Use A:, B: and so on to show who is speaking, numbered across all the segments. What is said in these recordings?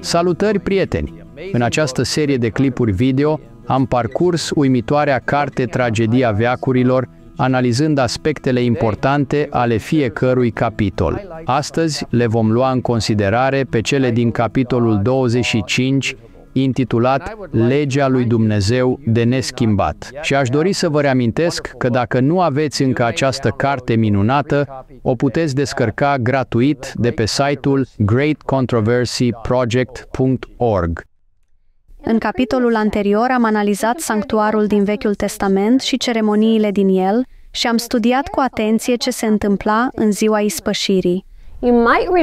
A: Salutări, prieteni! În această serie de clipuri video am parcurs uimitoarea carte Tragedia Veacurilor, analizând aspectele importante ale fiecărui capitol. Astăzi le vom lua în considerare pe cele din capitolul 25, intitulat Legea lui Dumnezeu de neschimbat. Și aș dori să vă reamintesc că dacă nu aveți încă această carte minunată, o puteți descărca gratuit de pe site-ul greatcontroversyproject.org.
B: În capitolul anterior am analizat sanctuarul din Vechiul Testament și ceremoniile din el și am studiat cu atenție ce se întâmpla în ziua ispășirii.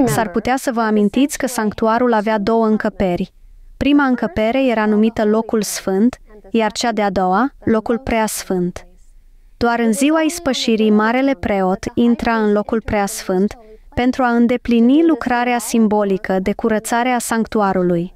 B: S-ar putea să vă amintiți că sanctuarul avea două încăperi, Prima încăpere era numită locul sfânt, iar cea de-a doua, locul preasfânt. Doar în ziua ispășirii, marele preot intra în locul preasfânt pentru a îndeplini lucrarea simbolică de curățare a sanctuarului.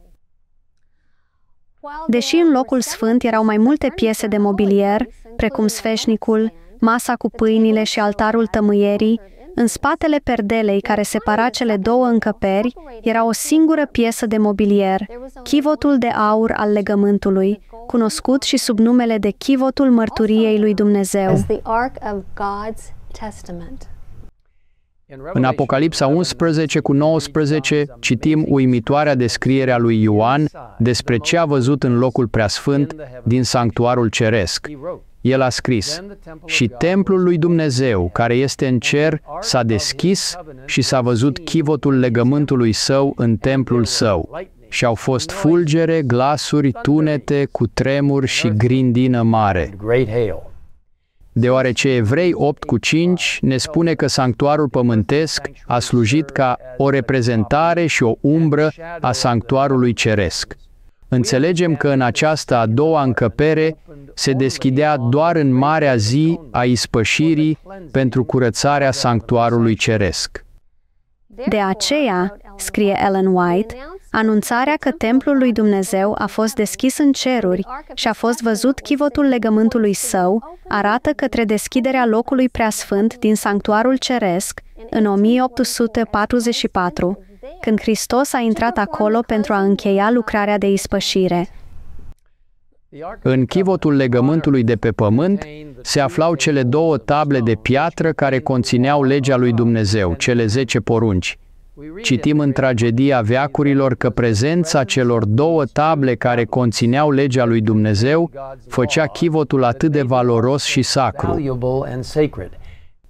B: Deși în locul sfânt erau mai multe piese de mobilier, precum sfeșnicul, masa cu pâinile și altarul tămâierii, în spatele perdelei care separa cele două încăperi era o singură piesă de mobilier, chivotul de aur al legământului, cunoscut și sub numele de chivotul mărturiei lui Dumnezeu.
A: În Apocalipsa 11 cu 19 citim uimitoarea descriere a lui Ioan despre ce a văzut în locul preasfânt din sanctuarul ceresc el a scris, Și templul lui Dumnezeu, care este în cer, s-a deschis și s-a văzut chivotul legământului său în templul său. Și au fost fulgere, glasuri, tunete, cu tremur și grindină mare deoarece Evrei 8 cu 5 ne spune că sanctuarul pământesc a slujit ca o reprezentare și o umbră a sanctuarului ceresc înțelegem că în această a doua încăpere se deschidea doar în marea zi a ispășirii pentru curățarea sanctuarului ceresc.
B: De aceea, scrie Ellen White, anunțarea că templul lui Dumnezeu a fost deschis în ceruri și a fost văzut chivotul legământului său, arată către deschiderea locului preasfânt din sanctuarul ceresc în 1844, când Hristos a intrat acolo pentru a încheia lucrarea de ispășire.
A: În chivotul legământului de pe pământ se aflau cele două table de piatră care conțineau legea lui Dumnezeu, cele zece porunci. Citim în tragedia veacurilor că prezența celor două table care conțineau legea lui Dumnezeu făcea chivotul atât de valoros și sacru.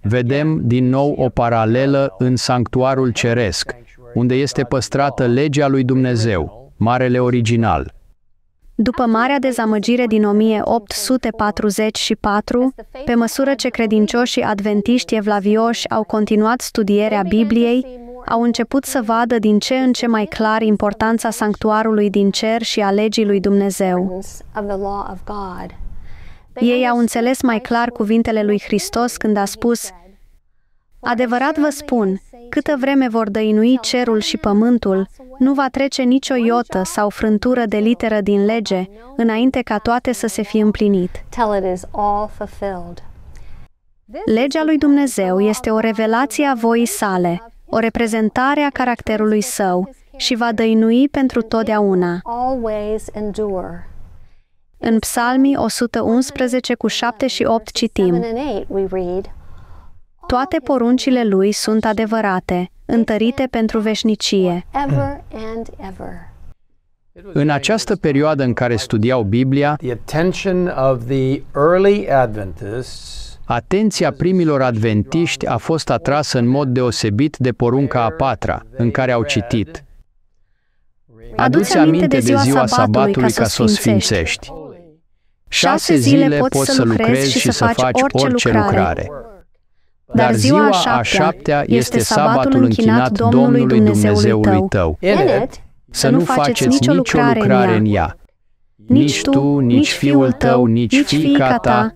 A: Vedem din nou o paralelă în sanctuarul ceresc, unde este păstrată legea lui Dumnezeu, Marele Original.
B: După marea dezamăgire din 1844, pe măsură ce credincioșii adventiști evlavioși au continuat studierea Bibliei, au început să vadă din ce în ce mai clar importanța sanctuarului din cer și a legii lui Dumnezeu. Ei au înțeles mai clar cuvintele lui Hristos când a spus Adevărat vă spun, câtă vreme vor dăinui cerul și pământul, nu va trece nicio iotă sau frântură de literă din lege înainte ca toate să se fie împlinit. Legea lui Dumnezeu este o revelație a voii sale, o reprezentare a caracterului său și va dăinui pentru totdeauna. În Psalmii 111 cu 7 și 8 citim. Toate poruncile lui sunt adevărate, întărite pentru veșnicie.
A: În această perioadă în care studiau Biblia, Atenția primilor adventiști a fost atrasă în mod deosebit de porunca a patra, în care au citit. Aduți aminte de ziua sabatului ca să o sfințești. Șase zile poți să lucrezi și să faci orice lucrare. Dar ziua a șaptea este sabatul închinat Domnului Dumnezeului tău.
B: Să nu faceți nicio lucrare în
A: ea, nici tu, nici fiul tău, nici fiica ta,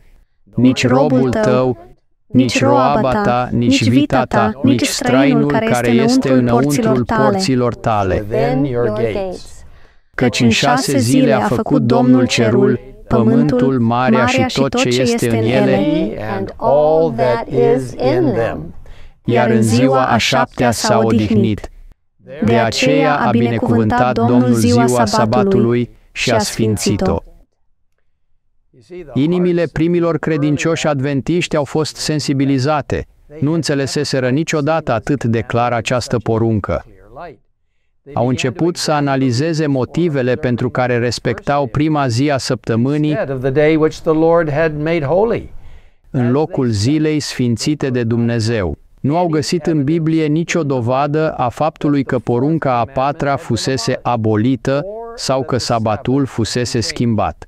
A: nici robul tău, nici roaba ta, nici vita ta, nici străinul care este înăuntru porților tale. Căci în șase zile a făcut Domnul cerul pământul, marea și tot ce este în ele, Iar în ziua a șaptea s-a odihnit. De aceea a binecuvântat Domnul ziua sabatului și a sfințit-o. Inimile primilor credincioși adventiști au fost sensibilizate. Nu înțeleseseră niciodată atât de clar această poruncă au început să analizeze motivele pentru care respectau prima zi a săptămânii în locul zilei sfințite de Dumnezeu. Nu au găsit în Biblie nicio dovadă a faptului că porunca a patra fusese abolită sau că sabatul fusese schimbat.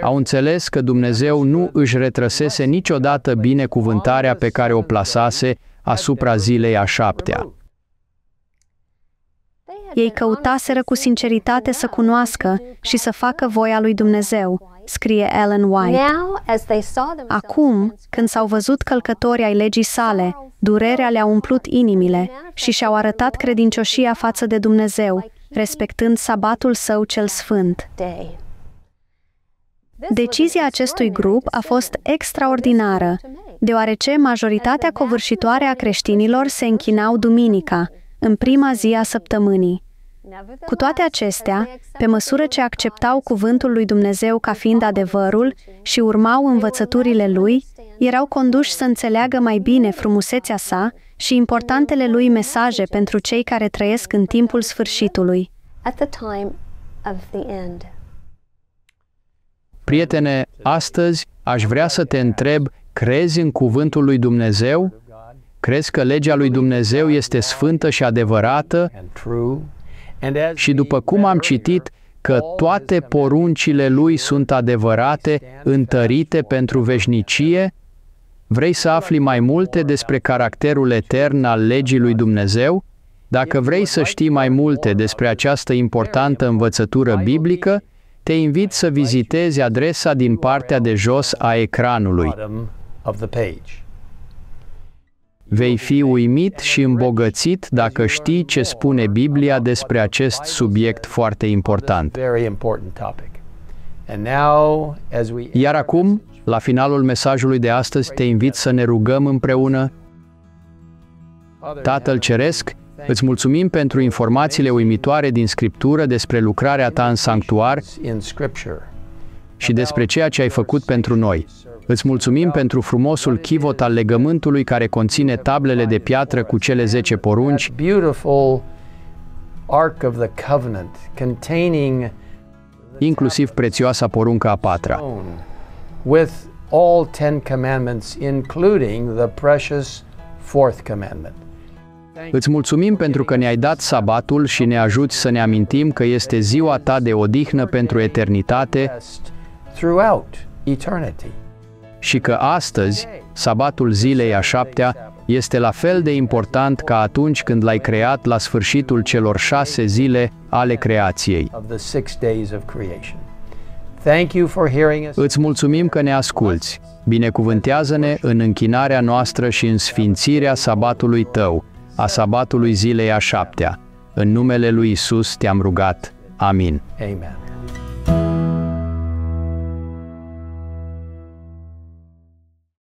A: Au înțeles că Dumnezeu nu își retrăsese niciodată binecuvântarea pe care o plasase asupra zilei a șaptea
B: ei căutaseră cu sinceritate să cunoască și să facă voia lui Dumnezeu, scrie Ellen White. Acum, când s-au văzut călcătorii ai legii sale, durerea le-a umplut inimile și și-au arătat credincioșia față de Dumnezeu, respectând sabatul său cel sfânt. Decizia acestui grup a fost extraordinară, deoarece majoritatea covârșitoare a creștinilor se închinau duminica, în prima zi a săptămânii. Cu toate acestea, pe măsură ce acceptau cuvântul lui Dumnezeu ca fiind adevărul și urmau învățăturile lui, erau conduși să înțeleagă mai bine frumusețea sa și importantele lui mesaje pentru cei care trăiesc în timpul sfârșitului.
A: Prietene, astăzi aș vrea să te întreb, crezi în cuvântul lui Dumnezeu? Crezi că legea lui Dumnezeu este sfântă și adevărată? Și după cum am citit, că toate poruncile lui sunt adevărate, întărite pentru veșnicie? Vrei să afli mai multe despre caracterul etern al legii lui Dumnezeu? Dacă vrei să știi mai multe despre această importantă învățătură biblică, te invit să vizitezi adresa din partea de jos a ecranului. Vei fi uimit și îmbogățit dacă știi ce spune Biblia despre acest subiect foarte important. Iar acum, la finalul mesajului de astăzi, te invit să ne rugăm împreună. Tatăl Ceresc, îți mulțumim pentru informațiile uimitoare din Scriptură despre lucrarea ta în sanctuar și despre ceea ce ai făcut pentru noi. Îți mulțumim pentru frumosul chivot al legământului care conține tablele de piatră cu cele 10 porunci. inclusiv prețioasa poruncă a patra. Îți mulțumim pentru că ne-ai dat sabatul și ne ajuți să ne amintim că este ziua ta de odihnă pentru eternitate. Throughout eternity și că astăzi, sabatul zilei a șaptea, este la fel de important ca atunci când l-ai creat la sfârșitul celor șase zile ale creației. Îți mulțumim că ne asculți. Binecuvântează-ne în închinarea noastră și în sfințirea sabatului tău, a sabatului zilei a șaptea. În numele lui Isus te-am rugat. Amin. Amen.